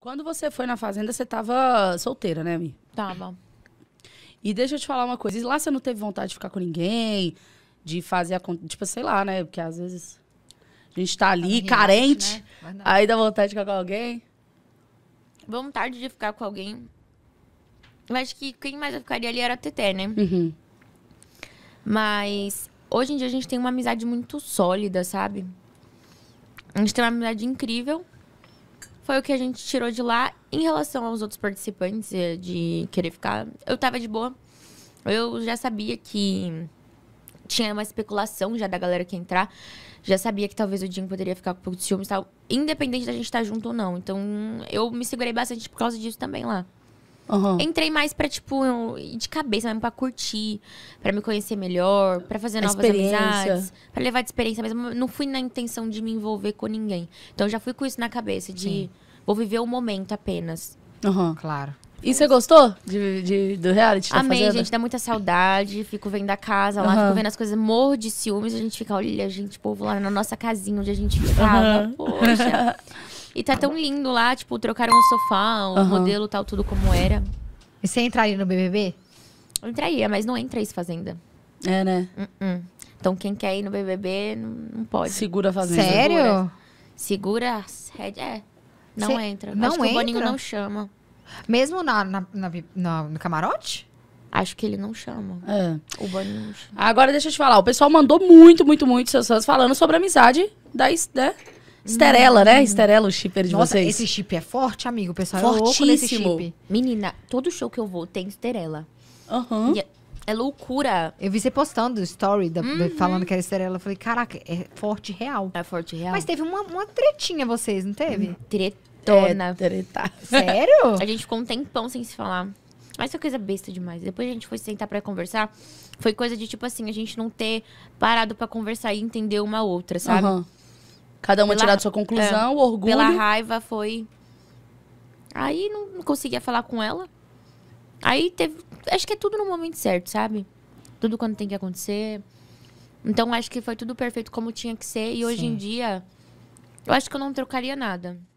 Quando você foi na fazenda, você tava solteira, né, Mi? Tava. E deixa eu te falar uma coisa. E lá você não teve vontade de ficar com ninguém, de fazer a. Tipo, sei lá, né? Porque às vezes a gente tá ali, tá carente, né? aí dá vontade de ficar com alguém. Vontade de ficar com alguém. Eu acho que quem mais eu ficaria ali era a Teté, né? Uhum. Mas hoje em dia a gente tem uma amizade muito sólida, sabe? A gente tem uma amizade incrível. Foi o que a gente tirou de lá. Em relação aos outros participantes, eh, de querer ficar. Eu tava de boa. Eu já sabia que tinha uma especulação já da galera que entrar. Já sabia que talvez o Dinho poderia ficar com um pouco de ciúmes e tal. Independente da gente estar tá junto ou não. Então, eu me segurei bastante por causa disso também lá. Uhum. Entrei mais pra, tipo, de cabeça mesmo, pra curtir, pra me conhecer melhor, pra fazer novas amizades, pra levar de experiência mesmo. Não fui na intenção de me envolver com ninguém. Então já fui com isso na cabeça, de Sim. vou viver o momento apenas. Uhum. Claro. E você gostou de, de, do reality? Tá Amei, fazenda? gente, dá muita saudade. Fico vendo a casa lá, uhum. fico vendo as coisas, morro de ciúmes. A gente fica, olha, gente, povo lá na nossa casinha onde a gente ficava. Uhum. Poxa. E tá tão lindo lá, tipo, trocaram o sofá, o uhum. modelo tal, tudo como era. E você entraria no BBB? Eu entraria, mas não entra isso Fazenda. É, né? Uh -uh. Então quem quer ir no BBB não pode. Segura a Fazenda. Sério? Segura, Segura é. Não Cê... entra. Não Acho entra? o Boninho não chama. Mesmo na, na, na, na no camarote? Acho que ele não chama. É. O Boninho não chama. Agora deixa eu te falar. O pessoal mandou muito, muito, muito seus fãs falando sobre a amizade da, né, Esterela, né? Uhum. Esterela o shipper de Nossa, vocês. esse chip é forte, amigo, pessoal. É Fortíssimo. chip. Menina, todo show que eu vou tem esterela. Aham. É, é- loucura. Eu vi você postando story da- uhum. falando que era estrela. Eu falei, caraca, é forte real. É forte real. Mas teve uma, uma tretinha vocês, não teve? Hum, tretona. É, treta. Sério? A gente ficou um tempão sem se falar. Mas foi coisa besta demais. Depois a gente foi sentar pra conversar. Foi coisa de tipo assim, a gente não ter parado pra conversar e entender uma outra, sabe? Aham. Cada uma pela, tirado sua conclusão, é, orgulho. Pela raiva foi. Aí não, não conseguia falar com ela. Aí teve. Acho que é tudo no momento certo, sabe? Tudo quando tem que acontecer. Então acho que foi tudo perfeito como tinha que ser. E hoje em dia, eu acho que eu não trocaria nada.